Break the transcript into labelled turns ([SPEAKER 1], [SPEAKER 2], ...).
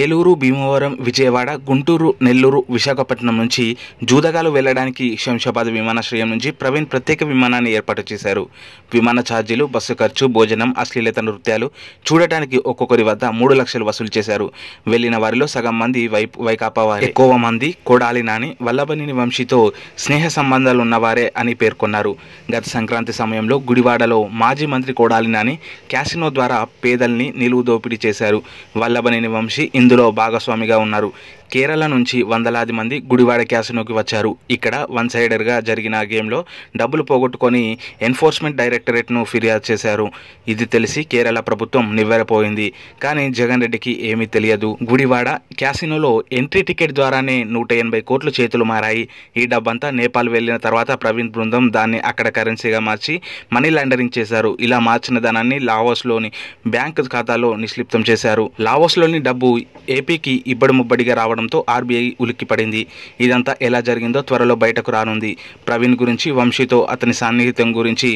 [SPEAKER 1] ఏలూరు భీమవరం విజయవాడ గుంటూరు నెల్లూరు విశాఖపట్నం నుంచి జూదగాలు వెళ్లడానికి శంషాబాద్ విమానాశ్రయం నుంచి ప్రవీణ్ ప్రత్యేక విమానాన్ని ఏర్పాటు చేశారు విమాన ఛార్జీలు బస్సు ఖర్చు భోజనం అశ్లీలత నృత్యాలు చూడటానికి ఒక్కొక్కరి వద్ద మూడు లక్షలు వసూలు చేశారు వెళ్లిన వారిలో సగం మంది వై వైకాపా వారి ఎక్కువ మంది కోడాలి నాని వల్లభనిని వంశీతో స్నేహ సంబంధాలు ఉన్నవారే అని పేర్కొన్నారు గత సంక్రాంతి సమయంలో గుడివాడలో మాజీ మంత్రి కోడాలి నాని క్యాసినో ద్వారా పేదల్ని నిలువు దోపిడీ చేశారు వల్లభనిని వంశీ ఇందులో భాగస్వామిగా ఉన్నారు కేరళ నుంచి వందలాది మంది గుడివాడ క్యాసినోకి వచ్చారు ఇక్కడ వన్ సైడర్గా జరిగిన గేమ్లో డబ్బులు పోగొట్టుకొని ఎన్ఫోర్స్మెంట్ డైరెక్టరేట్ను ఫిర్యాదు చేశారు ఇది తెలిసి కేరళ ప్రభుత్వం నివ్వెరపోయింది కానీ జగన్ రెడ్డికి ఏమీ తెలియదు గుడివాడ క్యాసినోలో ఎంట్రీ టికెట్ ద్వారానే నూట ఎనభై కోట్లు చేతులు మారాయి ఈ డబ్బంతా నేపాల్ వెళ్ళిన తర్వాత ప్రవీణ్ బృందం దాన్ని అక్కడ కరెన్సీగా మార్చి మనీ లాండరింగ్ చేశారు ఇలా మార్చిన ధనాన్ని లావోస్లోని బ్యాంక్ ఖాతాలో నిక్షిప్తం చేశారు లావోస్లోని డబ్బు ఏపీకి ఇబ్బడి ముబ్బడిగా రావడం రావడంతో ఆర్బీఐ ఉలిక్కిపడింది ఇదంతా ఎలా జరిగిందో త్వరలో బయటకు రానుంది ప్రవీణ్ గురించి వంశీతో అతని సాన్నిహిత్యం గురించి